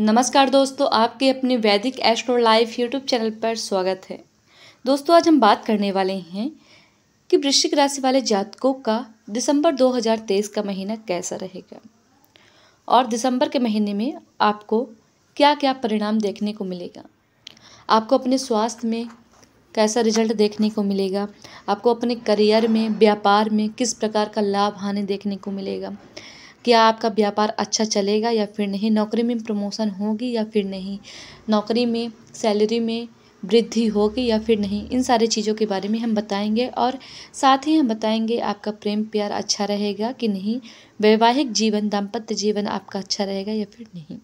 नमस्कार दोस्तों आपके अपने वैदिक एस्ट्रो लाइफ यूट्यूब चैनल पर स्वागत है दोस्तों आज हम बात करने वाले हैं कि वृश्चिक राशि वाले जातकों का दिसंबर 2023 का महीना कैसा रहेगा और दिसंबर के महीने में आपको क्या क्या परिणाम देखने को मिलेगा आपको अपने स्वास्थ्य में कैसा रिजल्ट देखने को मिलेगा आपको अपने करियर में व्यापार में किस प्रकार का लाभ हानि देखने को मिलेगा क्या आपका व्यापार अच्छा चलेगा या फिर नहीं नौकरी में प्रमोशन होगी या फिर नहीं नौकरी में सैलरी में वृद्धि होगी या फिर नहीं इन सारे चीज़ों के बारे में हम बताएंगे और साथ ही हम बताएंगे आपका प्रेम प्यार अच्छा रहेगा कि नहीं वैवाहिक जीवन दाम्पत्य जीवन आपका अच्छा रहेगा या फिर नहीं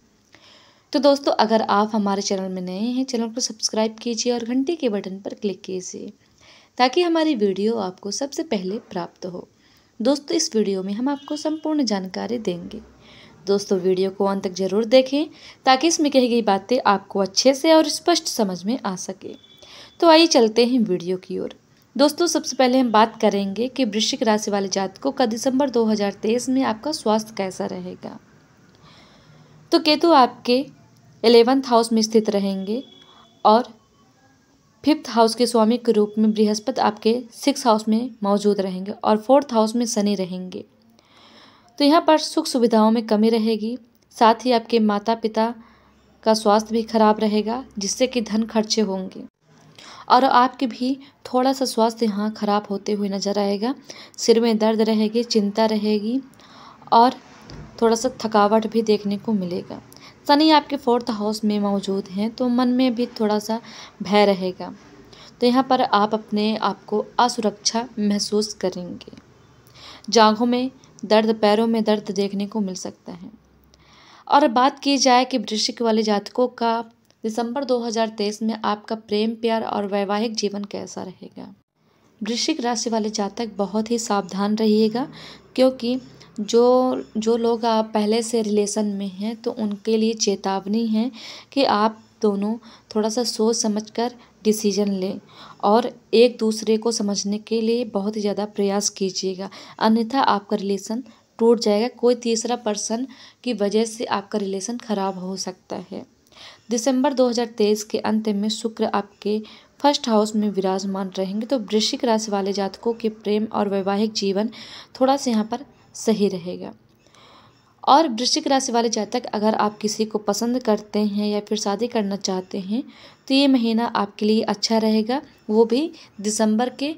तो दोस्तों अगर आप हमारे चैनल में नए हैं चैनल को सब्सक्राइब कीजिए और घंटी के बटन पर क्लिक कीजिए ताकि हमारी वीडियो आपको सबसे पहले प्राप्त हो दोस्तों इस वीडियो में हम आपको संपूर्ण जानकारी देंगे दोस्तों वीडियो को अंत तक जरूर देखें ताकि इसमें कही गई बातें आपको अच्छे से और स्पष्ट समझ में आ सके तो आइए चलते हैं वीडियो की ओर दोस्तों सबसे पहले हम बात करेंगे कि वृश्चिक राशि वाले जातकों का दिसंबर 2023 में आपका स्वास्थ्य कैसा रहेगा तो केतु आपके एलेवंथ हाउस में स्थित रहेंगे और फिफ्थ हाउस के स्वामी के रूप में बृहस्पति आपके सिक्स हाउस में मौजूद रहेंगे और फोर्थ हाउस में शनि रहेंगे तो यहाँ पर सुख सुविधाओं में कमी रहेगी साथ ही आपके माता पिता का स्वास्थ्य भी खराब रहेगा जिससे कि धन खर्चे होंगे और आपके भी थोड़ा सा स्वास्थ्य यहाँ खराब होते हुए नजर आएगा सिर में दर्द रहेगी चिंता रहेगी और थोड़ा सा थकावट भी देखने को मिलेगा शनि आपके फोर्थ हाउस में मौजूद हैं तो मन में भी थोड़ा सा भय रहेगा तो यहाँ पर आप अपने आप को असुरक्षा महसूस करेंगे जांघों में दर्द पैरों में दर्द देखने को मिल सकता है और बात की जाए कि वृश्चिक वाले जातकों का दिसंबर 2023 में आपका प्रेम प्यार और वैवाहिक जीवन कैसा रहेगा वृश्चिक राशि वाले जातक बहुत ही सावधान रहिएगा क्योंकि जो जो लोग आप पहले से रिलेशन में हैं तो उनके लिए चेतावनी है कि आप दोनों थोड़ा सा सोच समझ कर डिसीजन लें और एक दूसरे को समझने के लिए बहुत ही ज़्यादा प्रयास कीजिएगा अन्यथा आपका रिलेशन टूट जाएगा कोई तीसरा पर्सन की वजह से आपका रिलेशन ख़राब हो सकता है दिसंबर 2023 के अंत में शुक्र आपके फर्स्ट हाउस में विराजमान रहेंगे तो वृश्चिक राशि वाले जातकों के प्रेम और वैवाहिक जीवन थोड़ा सा यहाँ पर सही रहेगा और वृश्चिक राशि वाले जातक अगर आप किसी को पसंद करते हैं या फिर शादी करना चाहते हैं तो ये महीना आपके लिए अच्छा रहेगा वो भी दिसंबर के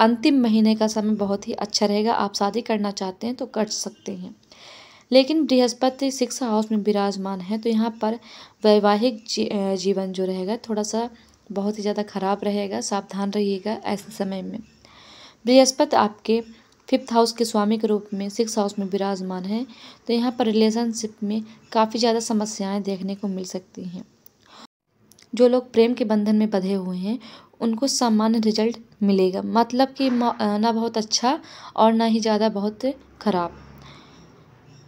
अंतिम महीने का समय बहुत ही अच्छा रहेगा आप शादी करना चाहते हैं तो कर सकते हैं लेकिन बृहस्पति सिक्स हाउस में विराजमान है तो यहाँ पर वैवाहिक जी, जीवन जो रहेगा थोड़ा सा बहुत ही ज़्यादा खराब रहेगा सावधान रहिएगा ऐसे समय में बृहस्पति आपके फिफ्थ हाउस के स्वामी के रूप में सिक्स हाउस में विराजमान है तो यहाँ पर रिलेशनशिप में काफ़ी ज़्यादा समस्याएं देखने को मिल सकती हैं जो लोग प्रेम के बंधन में बंधे हुए हैं उनको सामान्य रिजल्ट मिलेगा मतलब कि ना बहुत अच्छा और ना ही ज़्यादा बहुत खराब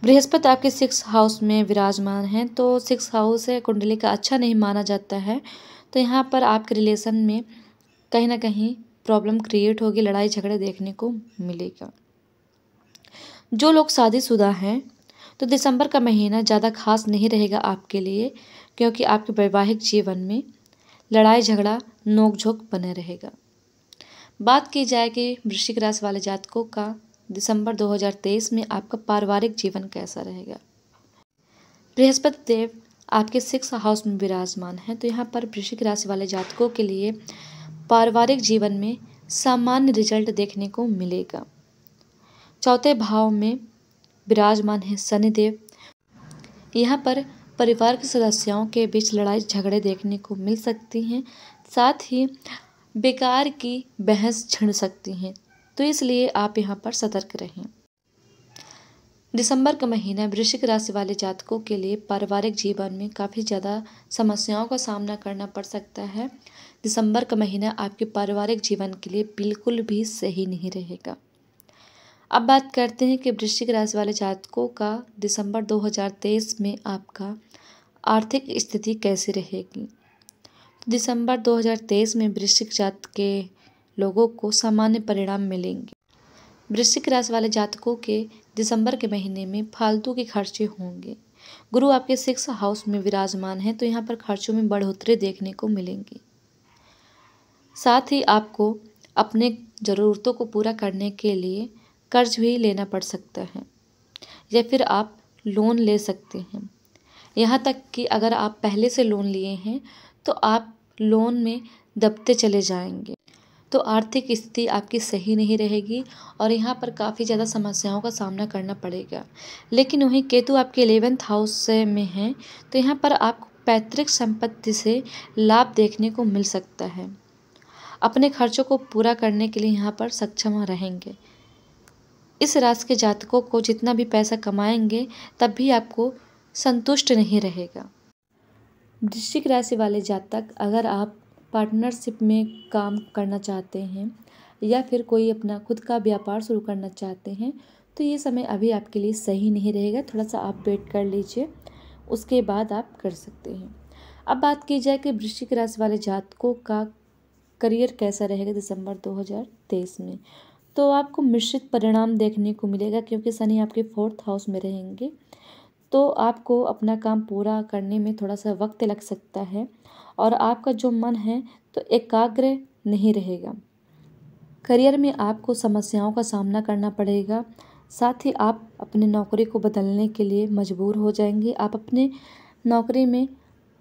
बृहस्पति आपके सिक्स हाउस में विराजमान हैं तो सिक्स हाउस है कुंडली का अच्छा नहीं माना जाता है तो यहाँ पर आपके रिलेशन में कहीं ना कहीं प्रॉब्लम क्रिएट होगी लड़ाई झगड़े देखने को मिलेगा जो लोग शादीशुदा हैं तो दिसंबर का महीना ज़्यादा खास नहीं रहेगा आपके लिए क्योंकि आपके वैवाहिक जीवन में लड़ाई झगड़ा नोकझोंक बने रहेगा बात की जाए कि वृश्चिक राशि वाले जातकों का दिसंबर 2023 में आपका पारिवारिक जीवन कैसा रहेगा बृहस्पति देव आपके सिक्स हाउस में विराजमान है तो यहाँ पर वृश्चिक राशि वाले जातकों के लिए पारिवारिक जीवन में सामान्य रिजल्ट देखने को मिलेगा चौथे भाव में विराजमान है शनिदेव यहाँ पर परिवार के सदस्यों के बीच लड़ाई झगड़े देखने को मिल सकती हैं साथ ही बेकार की बहस छिड़ सकती हैं तो इसलिए आप यहाँ पर सतर्क रहें दिसंबर का महीना वृश्चिक राशि वाले जातकों के लिए पारिवारिक जीवन में काफ़ी ज़्यादा समस्याओं का सामना करना पड़ सकता है दिसंबर का महीना आपके पारिवारिक जीवन के लिए बिल्कुल भी सही नहीं रहेगा अब बात करते हैं कि वृश्चिक राशि वाले जातकों का दिसंबर 2023 में आपका आर्थिक स्थिति कैसी रहेगी तो दिसंबर 2023 में वृश्चिक जात के लोगों को सामान्य परिणाम मिलेंगे वृश्चिक राशि वाले जातकों के दिसंबर के महीने में फालतू के खर्चे होंगे गुरु आपके सिक्स हाउस में विराजमान हैं तो यहाँ पर खर्चों में बढ़ोतरी देखने को मिलेंगी साथ ही आपको अपने ज़रूरतों को पूरा करने के लिए कर्ज भी लेना पड़ सकता है या फिर आप लोन ले सकते हैं यहाँ तक कि अगर आप पहले से लोन लिए हैं तो आप लोन में दबते चले जाएंगे तो आर्थिक स्थिति आपकी सही नहीं रहेगी और यहाँ पर काफ़ी ज़्यादा समस्याओं का सामना करना पड़ेगा लेकिन वहीं केतु आपके एलेवेंथ हाउस से में हैं तो यहाँ पर आपको पैतृक संपत्ति से लाभ देखने को मिल सकता है अपने खर्चों को पूरा करने के लिए यहाँ पर सक्षम रहेंगे इस राशि के जातकों को जितना भी पैसा कमाएंगे तब भी आपको संतुष्ट नहीं रहेगा वृश्चिक राशि वाले जातक अगर आप पार्टनरशिप में काम करना चाहते हैं या फिर कोई अपना खुद का व्यापार शुरू करना चाहते हैं तो ये समय अभी आपके लिए सही नहीं रहेगा थोड़ा सा आप वेट कर लीजिए उसके बाद आप कर सकते हैं अब बात की जाए कि वृश्चिक राशि वाले जातकों का करियर कैसा रहेगा दिसंबर 2023 में तो आपको मिश्रित परिणाम देखने को मिलेगा क्योंकि शनि आपके फोर्थ हाउस में रहेंगे तो आपको अपना काम पूरा करने में थोड़ा सा वक्त लग सकता है और आपका जो मन है तो एकाग्र नहीं रहेगा करियर में आपको समस्याओं का सामना करना पड़ेगा साथ ही आप अपने नौकरी को बदलने के लिए मजबूर हो जाएंगे आप अपने नौकरी में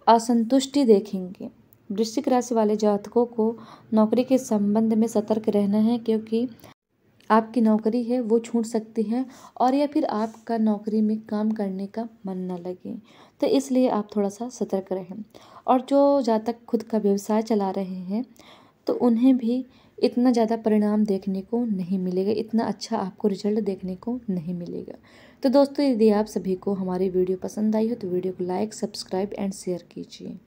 असंतुष्टि देखेंगे वृश्चिक राशि वाले जातकों को नौकरी के संबंध में सतर्क रहना है क्योंकि आपकी नौकरी है वो छूट सकती है और या फिर आपका नौकरी में काम करने का मन ना लगे तो इसलिए आप थोड़ा सा सतर्क रहें और जो जातक खुद का व्यवसाय चला रहे हैं तो उन्हें भी इतना ज़्यादा परिणाम देखने को नहीं मिलेगा इतना अच्छा आपको रिजल्ट देखने को नहीं मिलेगा तो दोस्तों यदि आप सभी को हमारी वीडियो पसंद आई हो तो वीडियो को लाइक सब्सक्राइब एंड शेयर कीजिए